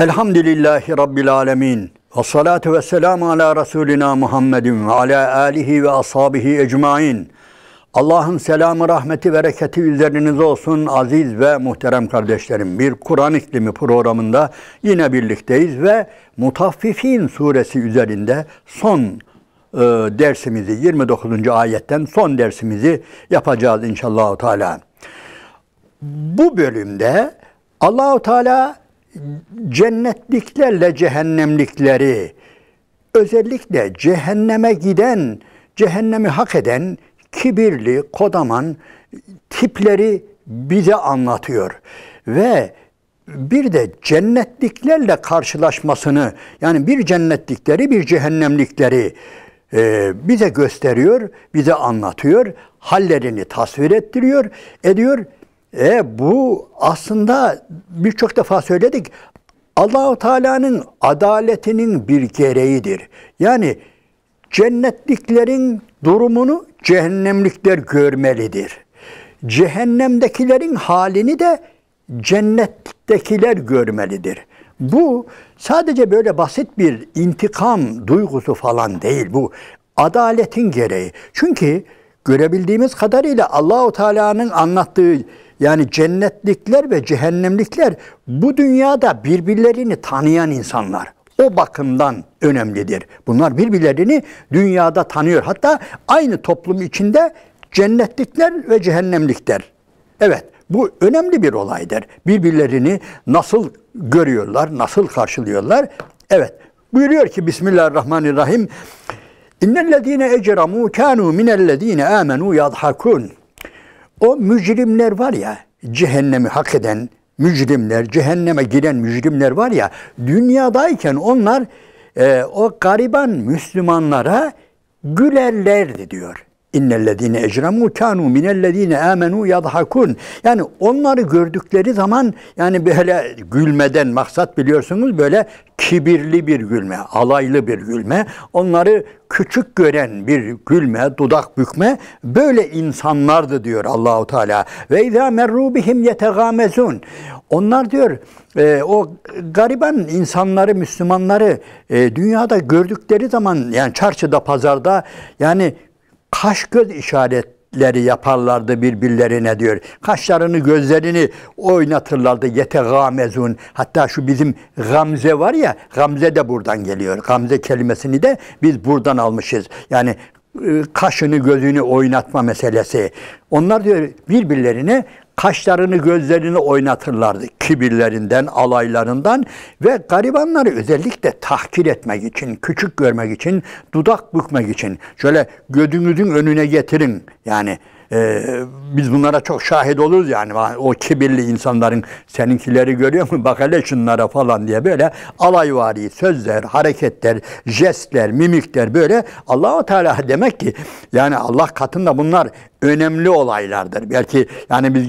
Elhamdülillahi Rabbil Alemin. Ve salatu ve selamu ala Resulina Muhammedin ve ala alihi ve ashabihi ecmain. Allah'ın selamı, rahmeti, bereketi üzerinize olsun aziz ve muhterem kardeşlerim. Bir Kur'an iklimi programında yine birlikteyiz ve Mutaffifin suresi üzerinde son e, dersimizi 29. ayetten son dersimizi yapacağız inşallah Teala. Bu bölümde Allahu Teala cennetliklerle cehennemlikleri, özellikle cehenneme giden, cehennemi hak eden kibirli, kodaman tipleri bize anlatıyor. Ve bir de cennetliklerle karşılaşmasını, yani bir cennetlikleri, bir cehennemlikleri e, bize gösteriyor, bize anlatıyor, hallerini tasvir ettiriyor, ediyor. E bu aslında birçok defa söyledik. Allahu Teala'nın adaletinin bir gereğidir. Yani cennetliklerin durumunu cehennemlikler görmelidir. Cehennemdekilerin halini de cennettekiler görmelidir. Bu sadece böyle basit bir intikam duygusu falan değil bu. Adaletin gereği. Çünkü görebildiğimiz kadarıyla Allahu Teala'nın anlattığı yani cennetlikler ve cehennemlikler bu dünyada birbirlerini tanıyan insanlar. O bakımdan önemlidir. Bunlar birbirlerini dünyada tanıyor. Hatta aynı toplum içinde cennetlikler ve cehennemlikler. Evet bu önemli bir olaydır. Birbirlerini nasıl görüyorlar, nasıl karşılıyorlar? Evet buyuruyor ki Bismillahirrahmanirrahim. İnnellezine ecremu kanu minellezine amenu yadhakun. O mücrimler var ya, cehennemi hak eden mücrimler, cehenneme giren mücrimler var ya, dünyadayken onlar e, o gariban Müslümanlara gülerlerdi diyor. İnnellezine ecremu kanu minellezine amenu yadhakun. Yani onları gördükleri zaman yani böyle gülmeden maksat biliyorsunuz böyle kibirli bir gülme, alaylı bir gülme. Onları küçük gören bir gülme, dudak bükme böyle insanlardı diyor Allahu Teala. Ve izâ merrubihim bihim yetegâmezûn. Onlar diyor e, o gariban insanları, Müslümanları e, dünyada gördükleri zaman yani çarşıda, pazarda yani kaş göz işaretleri yaparlardı birbirlerine diyor. Kaşlarını gözlerini oynatırlardı. Yetegamezun. Hatta şu bizim gamze var ya, gamze de buradan geliyor. Gamze kelimesini de biz buradan almışız. Yani ıı, kaşını gözünü oynatma meselesi. Onlar diyor birbirlerine Kaşlarını gözlerini oynatırlardı kibirlerinden, alaylarından ve garibanları özellikle tahkir etmek için, küçük görmek için, dudak bükmek için şöyle gödünüzün önüne getirin yani e, biz bunlara çok şahit oluruz yani. O kibirli insanların seninkileri görüyor mu? Bak hele şunlara falan diye böyle alayvari sözler, hareketler, jestler, mimikler böyle Allahu Teala demek ki yani Allah katında bunlar önemli olaylardır. Belki yani biz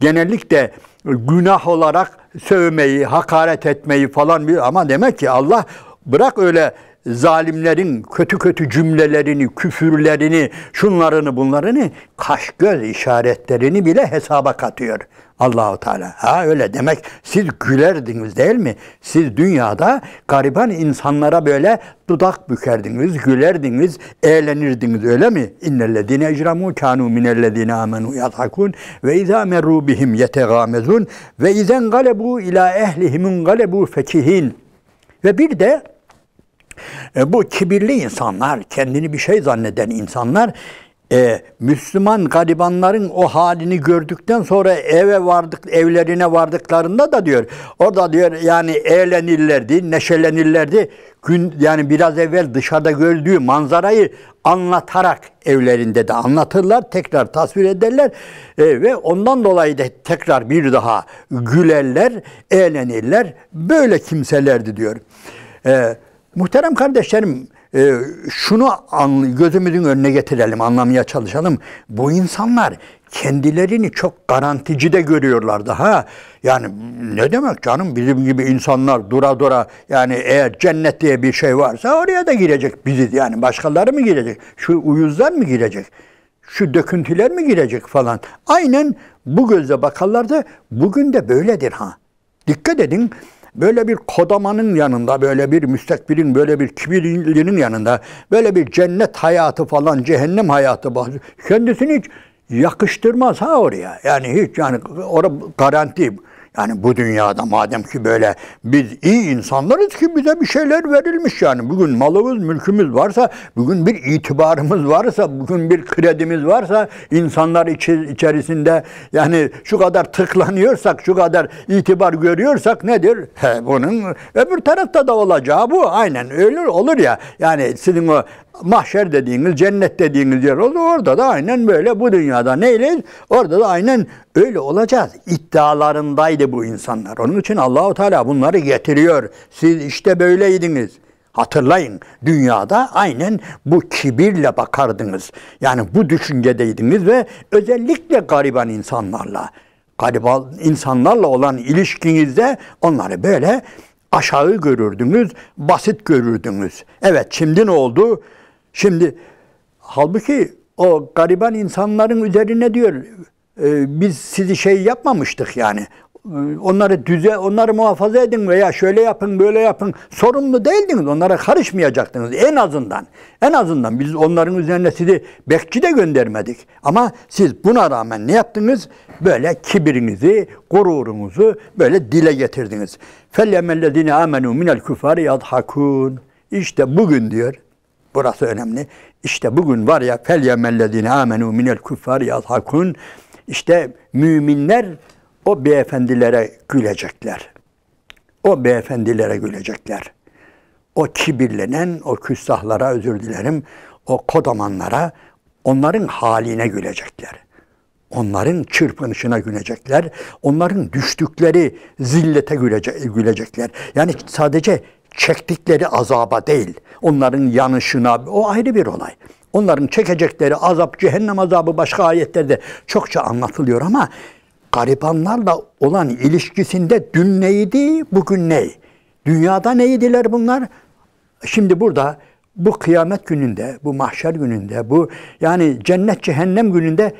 genellikle günah olarak sövmeyi, hakaret etmeyi falan bir ama demek ki Allah bırak öyle zalimlerin kötü kötü cümlelerini, küfürlerini, şunlarını bunlarını kaş göz işaretlerini bile hesaba katıyor Allahu Teala. Ha öyle demek siz gülerdiniz değil mi? Siz dünyada gariban insanlara böyle dudak bükerdiniz, gülerdiniz, eğlenirdiniz öyle mi? İnnellezine ecramu kanu minellezine amenu yatakun ve izâ merru bihim yetegâmezun ve izen galebu ila ehlihimun galebu fekihin. Ve bir de e, bu kibirli insanlar, kendini bir şey zanneden insanlar e, Müslüman garibanların o halini gördükten sonra eve vardık evlerine vardıklarında da diyor orada diyor yani eğlenirlerdi, neşelenirlerdi. Gün yani biraz evvel dışarıda gördüğü manzarayı anlatarak evlerinde de anlatırlar, tekrar tasvir ederler e, ve ondan dolayı da tekrar bir daha gülerler, eğlenirler. Böyle kimselerdi diyor. E, Muhterem kardeşlerim, e, şunu gözümüzün önüne getirelim, anlamaya çalışalım. Bu insanlar kendilerini çok garantici de görüyorlardı ha. Yani ne demek canım bizim gibi insanlar dura dura yani eğer cennet diye bir şey varsa oraya da girecek biziz yani başkaları mı girecek? Şu uyuzlar mı girecek? Şu döküntüler mi girecek falan? Aynen bu gözle bakarlardı. Bugün de böyledir ha. Dikkat edin böyle bir kodamanın yanında, böyle bir müstekbirin, böyle bir kibirlinin yanında, böyle bir cennet hayatı falan, cehennem hayatı kendisini hiç yakıştırmaz ha oraya. Yani hiç yani orada garanti. Yani bu dünyada madem ki böyle biz iyi insanlarız ki bize bir şeyler verilmiş yani. Bugün malımız, mülkümüz varsa, bugün bir itibarımız varsa, bugün bir kredimiz varsa, insanlar içi, içerisinde yani şu kadar tıklanıyorsak, şu kadar itibar görüyorsak nedir? He, bunun öbür tarafta da olacağı bu. Aynen öyle olur ya. Yani sizin o mahşer dediğiniz, cennet dediğiniz yer olur. Orada da aynen böyle bu dünyada neyleyiz? Orada da aynen Öyle olacağız. İddialarındaydı bu insanlar. Onun için Allahu Teala bunları getiriyor. Siz işte böyleydiniz. Hatırlayın dünyada aynen bu kibirle bakardınız. Yani bu düşüncedeydiniz ve özellikle gariban insanlarla, gariban insanlarla olan ilişkinizde onları böyle aşağı görürdünüz, basit görürdünüz. Evet şimdi ne oldu? Şimdi halbuki o gariban insanların üzerine diyor e, biz sizi şey yapmamıştık yani. Ee, onları düze, onları muhafaza edin veya şöyle yapın, böyle yapın. Sorumlu değildiniz. Onlara karışmayacaktınız en azından. En azından biz onların üzerine sizi bekçi de göndermedik. Ama siz buna rağmen ne yaptınız? Böyle kibirinizi, gururunuzu böyle dile getirdiniz. فَلْيَمَلَّذ۪ينَ آمَنُوا مِنَ الْكُفَارِ يَضْحَكُونَ İşte bugün diyor, burası önemli. İşte bugün var ya فَلْيَمَلَّذ۪ينَ آمَنُوا مِنَ الْكُفَّارِ يَضْحَكُونَ işte müminler o beyefendilere gülecekler. O beyefendilere gülecekler. O kibirlenen, o küstahlara özür dilerim, o kodamanlara, onların haline gülecekler. Onların çırpınışına gülecekler. Onların düştükleri zillete gülecekler. Yani sadece çektikleri azaba değil, onların yanışına, o ayrı bir olay. Onların çekecekleri azap, cehennem azabı başka ayetlerde çokça anlatılıyor ama garibanlarla olan ilişkisinde dün neydi, bugün ney? Dünyada neydiler bunlar? Şimdi burada bu kıyamet gününde, bu mahşer gününde, bu yani cennet cehennem gününde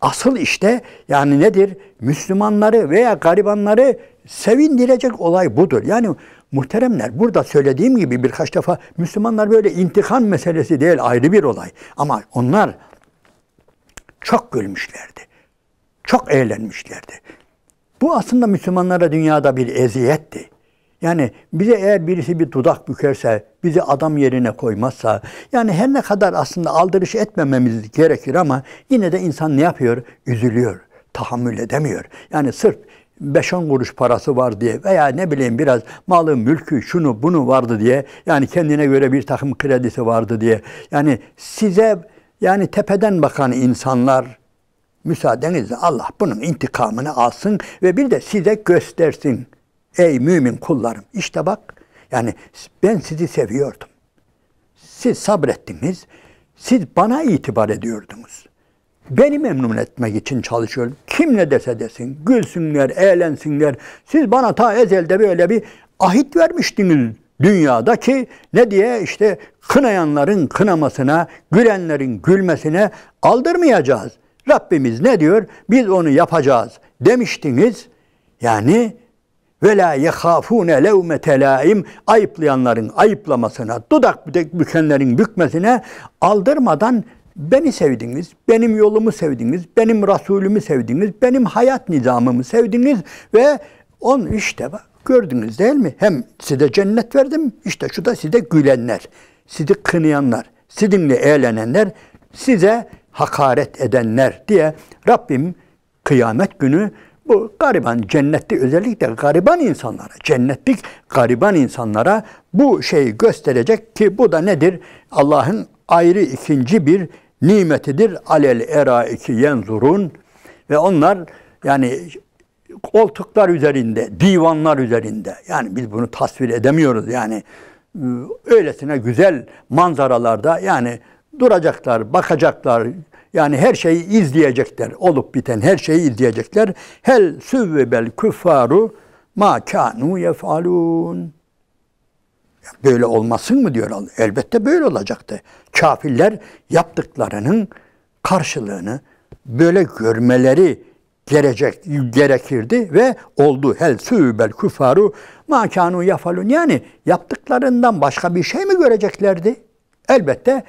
asıl işte yani nedir? Müslümanları veya garibanları sevindirecek olay budur. Yani Muhteremler burada söylediğim gibi birkaç defa Müslümanlar böyle intikam meselesi değil ayrı bir olay. Ama onlar çok gülmüşlerdi. Çok eğlenmişlerdi. Bu aslında Müslümanlara dünyada bir eziyetti. Yani bize eğer birisi bir dudak bükerse, bizi adam yerine koymazsa, yani her ne kadar aslında aldırış etmememiz gerekir ama yine de insan ne yapıyor? Üzülüyor, tahammül edemiyor. Yani sırf 5-10 kuruş parası var diye veya ne bileyim biraz malı, mülkü, şunu, bunu vardı diye yani kendine göre bir takım kredisi vardı diye. Yani size yani tepeden bakan insanlar müsaadenizle Allah bunun intikamını alsın ve bir de size göstersin. Ey mümin kullarım işte bak yani ben sizi seviyordum. Siz sabrettiniz. Siz bana itibar ediyordunuz. Beni memnun etmek için çalışıyorum. Kim ne dese desin, gülsünler, eğlensinler. Siz bana ta ezelde böyle bir ahit vermiştiniz dünyada ki ne diye işte kınayanların kınamasına, gülenlerin gülmesine aldırmayacağız. Rabbimiz ne diyor? Biz onu yapacağız demiştiniz. Yani ve la yekafune levmete laim ayıplayanların ayıplamasına, dudak bükenlerin bükmesine aldırmadan Beni sevdiniz, benim yolumu sevdiniz, benim Resulümü sevdiniz, benim hayat nizamımı sevdiniz ve on işte bak gördünüz değil mi? Hem size cennet verdim, işte şu da size gülenler, sizi kınayanlar, sizinle eğlenenler, size hakaret edenler diye Rabbim kıyamet günü bu gariban cennette özellikle gariban insanlara, cennetlik gariban insanlara bu şeyi gösterecek ki bu da nedir? Allah'ın ayrı ikinci bir nimetidir. Alel eraiki yenzurun ve onlar yani koltuklar üzerinde, divanlar üzerinde. Yani biz bunu tasvir edemiyoruz yani. Iı, öylesine güzel manzaralarda yani duracaklar, bakacaklar. Yani her şeyi izleyecekler. Olup biten her şeyi izleyecekler. Hel süvvebel küffaru ma kanu yefalun. Böyle olmasın mı diyor Allah. Elbette böyle olacaktı. Kafirler yaptıklarının karşılığını böyle görmeleri gerecek gerekirdi ve oldu hel sübel kufaru ma kanu yafalun yani yaptıklarından başka bir şey mi göreceklerdi? Elbette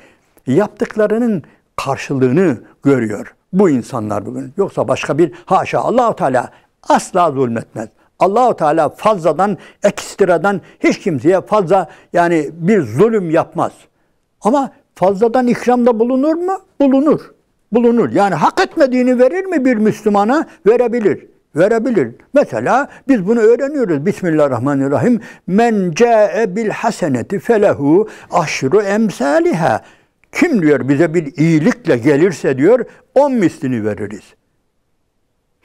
yaptıklarının karşılığını görüyor bu insanlar bugün. Yoksa başka bir haşa Allahu Teala asla zulmetmez. Allahu Teala fazladan, ekstradan hiç kimseye fazla yani bir zulüm yapmaz. Ama fazladan ikramda bulunur mu? Bulunur. Bulunur. Yani hak etmediğini verir mi bir Müslümana? Verebilir. Verebilir. Mesela biz bunu öğreniyoruz. Bismillahirrahmanirrahim. Men ca'e bil haseneti felehu aşru emsaliha. Kim diyor bize bir iyilikle gelirse diyor on mislini veririz.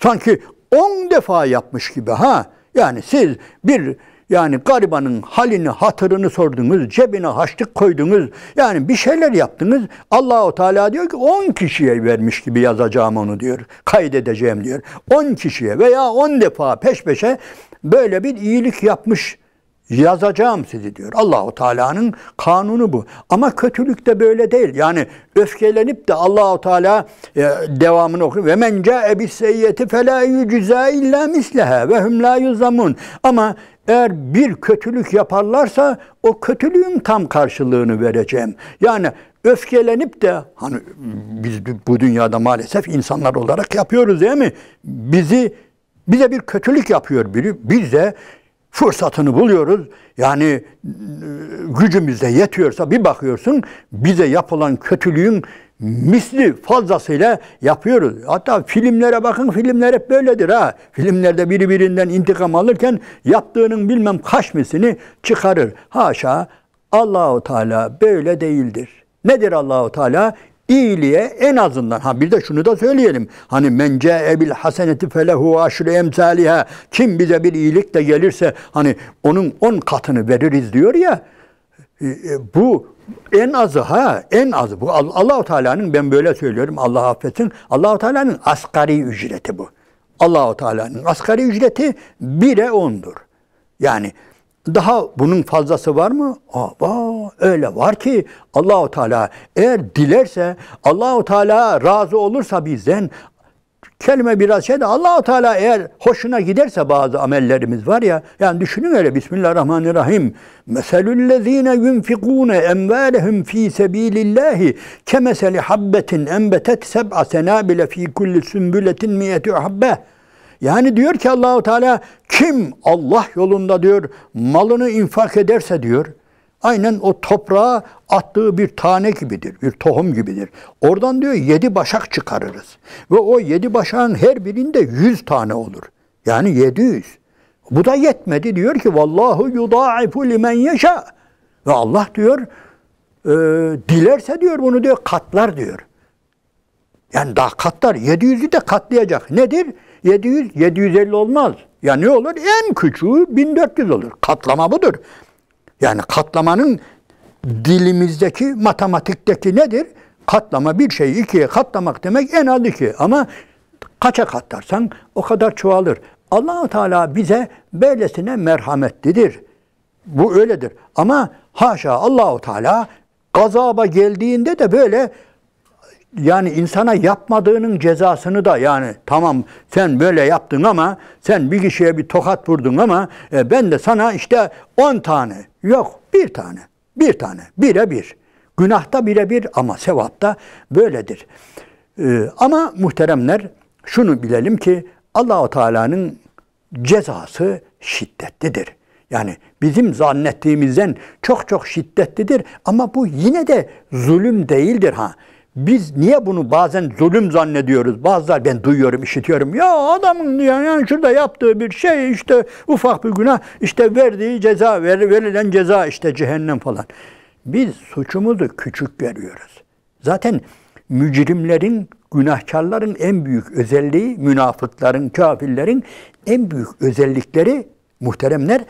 Sanki on defa yapmış gibi ha. Yani siz bir yani garibanın halini, hatırını sordunuz, cebine haçlık koydunuz. Yani bir şeyler yaptınız. Allahu Teala diyor ki 10 kişiye vermiş gibi yazacağım onu diyor. Kaydedeceğim diyor. 10 kişiye veya 10 defa peş peşe böyle bir iyilik yapmış yazacağım sizi diyor. Allahu Teala'nın kanunu bu. Ama kötülük de böyle değil. Yani öfkelenip de Allahu Teala e, devamını okuyor. Ve men ca'e bis seyyeti fe la yucza illa misleha ve hum la yuzamun. Ama eğer bir kötülük yaparlarsa o kötülüğün tam karşılığını vereceğim. Yani öfkelenip de hani biz bu dünyada maalesef insanlar olarak yapıyoruz değil mi? Bizi bize bir kötülük yapıyor biri. Biz de fırsatını buluyoruz. Yani e, gücümüzde yetiyorsa bir bakıyorsun bize yapılan kötülüğün misli fazlasıyla yapıyoruz. Hatta filmlere bakın filmler hep böyledir ha. Filmlerde biri intikam alırken yaptığının bilmem kaç misini çıkarır. Haşa Allahu Teala böyle değildir. Nedir Allahu Teala? iyiliğe en azından ha bir de şunu da söyleyelim. Hani mence ebil haseneti felehu aşru emsaliha. Kim bize bir iyilik de gelirse hani onun on katını veririz diyor ya. E, e, bu en azı ha en azı bu Allahu Teala'nın ben böyle söylüyorum Allah affetsin. Allahu Teala'nın asgari ücreti bu. Allahu Teala'nın asgari ücreti 1'e ondur Yani daha bunun fazlası var mı? Aa, öyle var ki Allahu Teala eğer dilerse Allahu Teala razı olursa bizden kelime biraz şey de Allahu Teala eğer hoşuna giderse bazı amellerimiz var ya yani düşünün öyle Bismillahirrahmanirrahim. Meselüllezine yunfikune emvalehum fi sabilillahi kemeseli habbetin enbetet seb'a senabile fi kulli sümbületin miyeti habbe. Yani diyor ki Allahu Teala kim Allah yolunda diyor malını infak ederse diyor aynen o toprağa attığı bir tane gibidir, bir tohum gibidir. Oradan diyor yedi başak çıkarırız. Ve o yedi başağın her birinde yüz tane olur. Yani yedi yüz. Bu da yetmedi diyor ki vallahu yudaifu limen yaşa. Ve Allah diyor e, dilerse diyor bunu diyor katlar diyor. Yani daha katlar. yedi yüzü de katlayacak. Nedir? 700, 750 olmaz. Ya ne olur? En küçüğü 1400 olur. Katlama budur. Yani katlamanın dilimizdeki, matematikteki nedir? Katlama bir şeyi ikiye katlamak demek en az iki. Ama kaça katlarsan o kadar çoğalır. Allahu Teala bize böylesine merhametlidir. Bu öyledir. Ama haşa Allahu Teala gazaba geldiğinde de böyle yani insana yapmadığının cezasını da yani tamam sen böyle yaptın ama sen bir kişiye bir tokat vurdun ama e, ben de sana işte on tane yok bir tane bir tane bire bir. Günahta bire bir ama sevapta böyledir. E, ama muhteremler şunu bilelim ki Allahu Teala'nın cezası şiddetlidir. Yani bizim zannettiğimizden çok çok şiddetlidir ama bu yine de zulüm değildir ha. Biz niye bunu bazen zulüm zannediyoruz? Bazılar ben duyuyorum, işitiyorum. Ya adamın diyor yani şurada yaptığı bir şey işte ufak bir günah işte verdiği ceza, ver, verilen ceza işte cehennem falan. Biz suçumuzu küçük görüyoruz. Zaten mücrimlerin, günahkarların en büyük özelliği, münafıkların, kafirlerin en büyük özellikleri muhteremler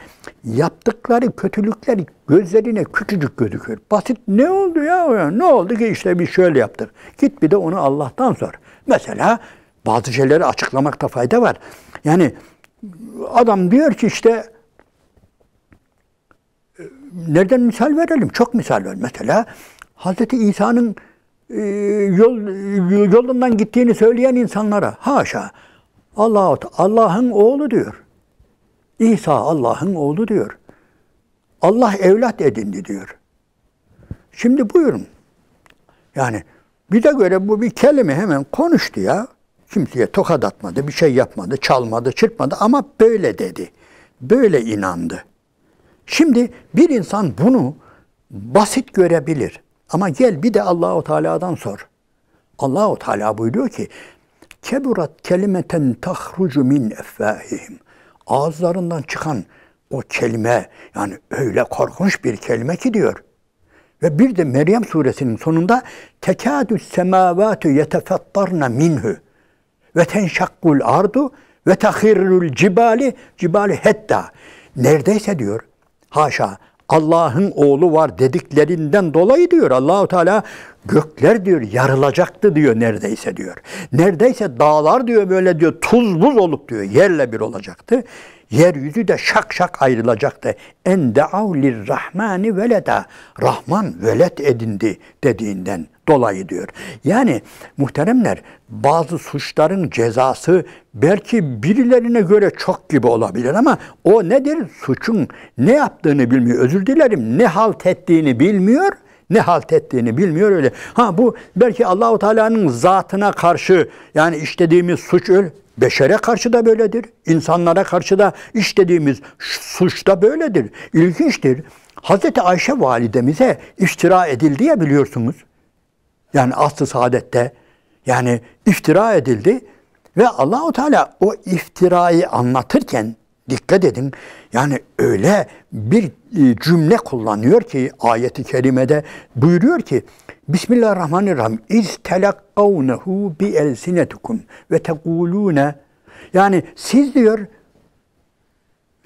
yaptıkları kötülükler gözlerine küçücük gözüküyor. Basit ne oldu ya? Ne oldu ki işte bir şöyle yaptık. Git bir de onu Allah'tan sor. Mesela bazı şeyleri açıklamakta fayda var. Yani adam diyor ki işte ee, nereden misal verelim? Çok misal ver. Mesela Hz. İsa'nın e, yol, yolundan gittiğini söyleyen insanlara haşa Allah Allah'ın oğlu diyor. İsa Allah'ın oğlu diyor. Allah evlat edindi diyor. Şimdi buyurun. Yani bir de göre bu bir kelime hemen konuştu ya. Kimseye tokat atmadı, bir şey yapmadı, çalmadı, çırpmadı ama böyle dedi. Böyle inandı. Şimdi bir insan bunu basit görebilir. Ama gel bir de Allahu Teala'dan sor. Allahu Teala buyuruyor ki: "Keburat kelimeten tahrucu min effahihim." ağızlarından çıkan o kelime yani öyle korkunç bir kelime ki diyor. Ve bir de Meryem suresinin sonunda tekadü semavatu yetefettarna minhu ve tenşakkul ardu ve tahirrul cibali cibali hetta. Neredeyse diyor. Haşa Allah'ın oğlu var dediklerinden dolayı diyor Allahu Teala gökler diyor yarılacaktı diyor neredeyse diyor. Neredeyse dağlar diyor böyle diyor tuz buz olup diyor yerle bir olacaktı. Yeryüzü de şak şak ayrılacaktı. En de'av lirrahmani veleda. Rahman velet edindi dediğinden dolayı diyor. Yani muhteremler bazı suçların cezası belki birilerine göre çok gibi olabilir ama o nedir? Suçun ne yaptığını bilmiyor. Özür dilerim ne halt ettiğini bilmiyor ne halt ettiğini bilmiyor öyle. Ha bu belki Allahu Teala'nın zatına karşı yani işlediğimiz suç öl Beşere karşı da böyledir. İnsanlara karşı da işlediğimiz suç da böyledir. İlginçtir. Hazreti Ayşe validemize iftira edildi ya biliyorsunuz. Yani aslı saadette yani iftira edildi ve Allahu Teala o iftirayı anlatırken dikkat edin yani öyle bir e, cümle kullanıyor ki ayeti kerimede buyuruyor ki Bismillahirrahmanirrahim. iz telakkavnehu bi elsinetukum ve tekulune. Yani siz diyor,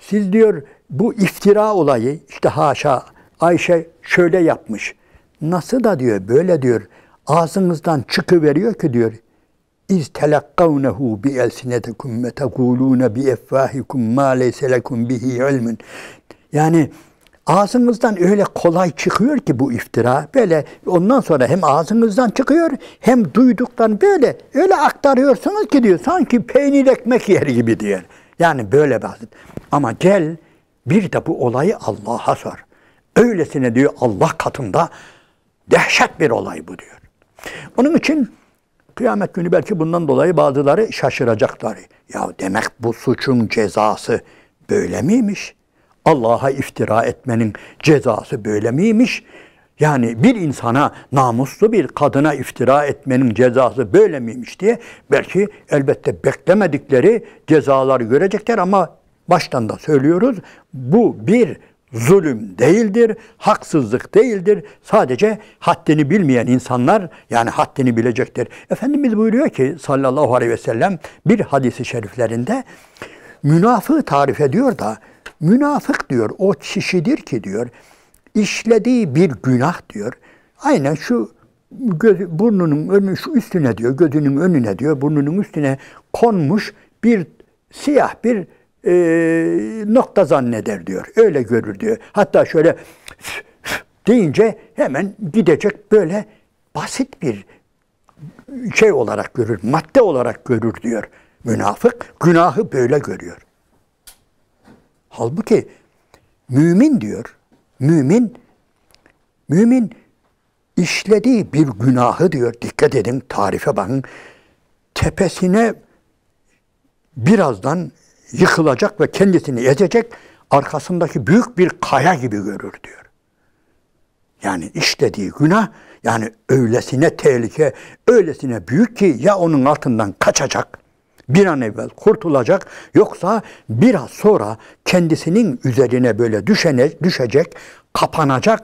siz diyor bu iftira olayı işte haşa Ayşe şöyle yapmış. Nasıl da diyor böyle diyor ağzınızdan çıkıveriyor ki diyor. İz telakkavnehu bi elsinetekum ve tekulûne bi efvahikum ma leyse lekum bihi ilmin. Yani ağzınızdan öyle kolay çıkıyor ki bu iftira. Böyle ondan sonra hem ağzınızdan çıkıyor hem duyduktan böyle öyle aktarıyorsunuz ki diyor sanki peynir ekmek yer gibi diyor. Yani böyle basit. Ama gel bir de bu olayı Allah'a sor. Öylesine diyor Allah katında dehşet bir olay bu diyor. Onun için kıyamet günü belki bundan dolayı bazıları şaşıracaklar. Ya demek bu suçun cezası böyle miymiş? Allah'a iftira etmenin cezası böyle miymiş? Yani bir insana namuslu bir kadına iftira etmenin cezası böyle miymiş diye belki elbette beklemedikleri cezaları görecekler ama baştan da söylüyoruz. Bu bir zulüm değildir, haksızlık değildir. Sadece haddini bilmeyen insanlar yani haddini bilecektir. Efendimiz buyuruyor ki sallallahu aleyhi ve sellem bir hadisi şeriflerinde münafığı tarif ediyor da münafık diyor o kişidir ki diyor işlediği bir günah diyor. Aynen şu göz, burnunun önü, şu üstüne diyor, gözünün önüne diyor, burnunun üstüne konmuş bir siyah bir e, nokta zanneder diyor. Öyle görür diyor. Hatta şöyle deyince hemen gidecek böyle basit bir şey olarak görür, madde olarak görür diyor. Münafık günahı böyle görüyor. Halbuki mümin diyor, mümin, mümin işlediği bir günahı diyor, dikkat edin tarife bakın, tepesine birazdan yıkılacak ve kendisini ezecek arkasındaki büyük bir kaya gibi görür diyor. Yani işlediği günah yani öylesine tehlike, öylesine büyük ki ya onun altından kaçacak, bir an evvel kurtulacak yoksa biraz sonra kendisinin üzerine böyle düşene, düşecek, kapanacak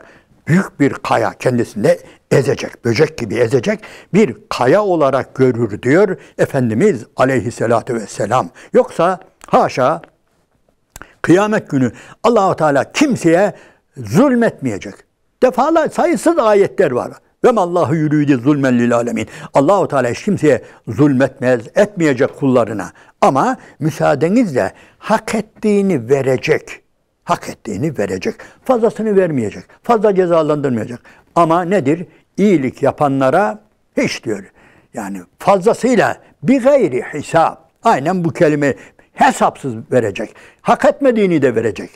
büyük bir kaya kendisinde ezecek, böcek gibi ezecek bir kaya olarak görür diyor Efendimiz aleyhissalatü vesselam. Yoksa Haşa. Kıyamet günü Allahu Teala kimseye zulmetmeyecek. Defalar sayısız ayetler var. Ve mallahu yürüydü zulmen lil alemin. Allahu Teala hiç kimseye zulmetmez, etmeyecek kullarına. Ama müsaadenizle hak ettiğini verecek. Hak ettiğini verecek. Fazlasını vermeyecek. Fazla cezalandırmayacak. Ama nedir? İyilik yapanlara hiç diyor. Yani fazlasıyla bir gayri hesap. Aynen bu kelime hesapsız verecek. Hak etmediğini de verecek.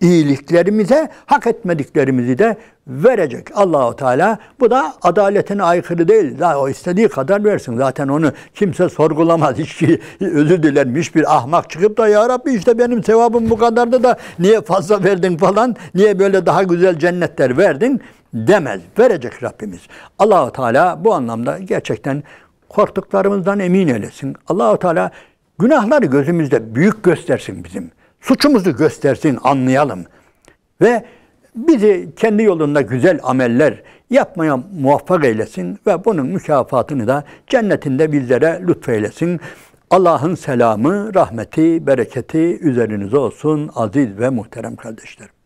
İyiliklerimize hak etmediklerimizi de verecek Allahu Teala. Bu da adaletine aykırı değil. Daha o istediği kadar versin. Zaten onu kimse sorgulamaz. Hiç ki özür dilenmiş bir ahmak çıkıp da ya Rabbi işte benim sevabım bu kadardı da niye fazla verdin falan, niye böyle daha güzel cennetler verdin demez. Verecek Rabbimiz. Allahu Teala bu anlamda gerçekten korktuklarımızdan emin eylesin. Allahu Teala Günahları gözümüzde büyük göstersin bizim. Suçumuzu göstersin, anlayalım. Ve bizi kendi yolunda güzel ameller yapmaya muvaffak eylesin ve bunun mükafatını da cennetinde bizlere lütfeylesin. Allah'ın selamı, rahmeti, bereketi üzerinize olsun aziz ve muhterem kardeşlerim.